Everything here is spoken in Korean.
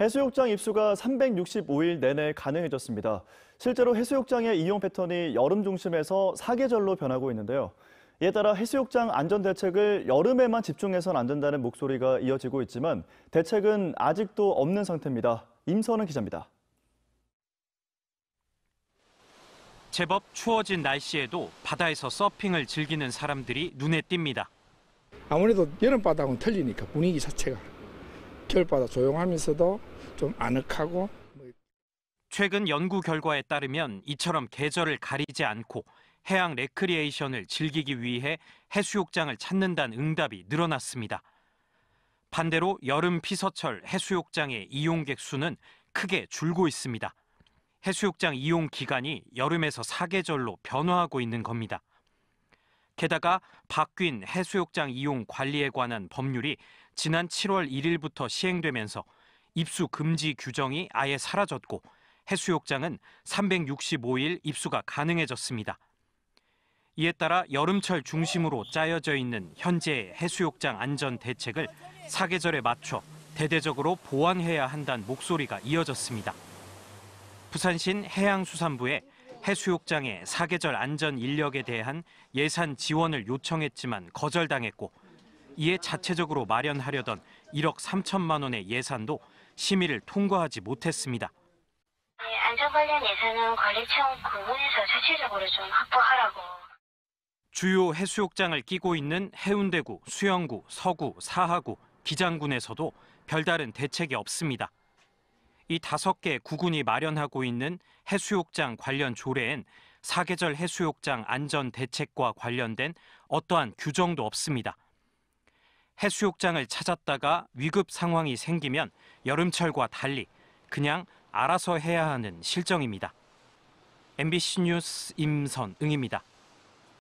해수욕장 입수가 365일 내내 가능해졌습니다. 실제로 해수욕장의 이용 패턴이 여름 중심에서 사계절로 변하고 있는데요. 이에 따라 해수욕장 안전 대책을 여름에만 집중해선 안 된다는 목소리가 이어지고 있지만 대책은 아직도 없는 상태입니다. 임선은 기자입니다. 제법 추워진 날씨에도 바다에서 서핑을 즐기는 사람들이 눈에 띕니다. 아무래도 여름 바다하고는 틀리니까 분위기 자체가 겨울바 조용하면서도 좀 아늑하고 뭐 최근 연구 결과에 따르면 이처럼 계절을 가리지 않고 해양 레크리에이션을 즐기기 위해 해수욕장을 찾는다는 응답이 늘어났습니다. 반대로 여름 피서철 해수욕장의 이용객 수는 크게 줄고 있습니다. 해수욕장 이용 기간이 여름에서 사계절로 변화하고 있는 겁니다. 게다가 바뀐 해수욕장 이용 관리에 관한 법률이 지난 7월 1일부터 시행되면서 입수 금지 규정이 아예 사라졌고 해수욕장은 365일 입수가 가능해졌습니다. 이에 따라 여름철 중심으로 짜여져 있는 현재의 해수욕장 안전 대책을 사계절에 맞춰 대대적으로 보완해야 한다는 목소리가 이어졌습니다. 부산신 해양수산부의 해수욕장의 사계절 안전 인력에 대한 예산 지원을 요청했지만 거절당했고 이에 자체적으로 마련하려던 1억 3천만 원의 예산도 심의를 통과하지 못했습니다. 예, 안전 관련 예산은 관리청 부분에서 자체적으로 좀 확보하라고. 주요 해수욕장을 끼고 있는 해운대구, 수영구, 서구, 사하구, 기장군에서도 별다른 대책이 없습니다. 이 다섯 개 구군이 마련하고 있는 해수욕장 관련 조례엔 사계절 해수욕장 안전 대책과 관련된 어떠한 규정도 없습니다. 해수욕장을 찾았다가 위급 상황이 생기면 여름철과 달리 그냥 알아서 해야 하는 실정입니다. MBC 뉴스 임선응입니다.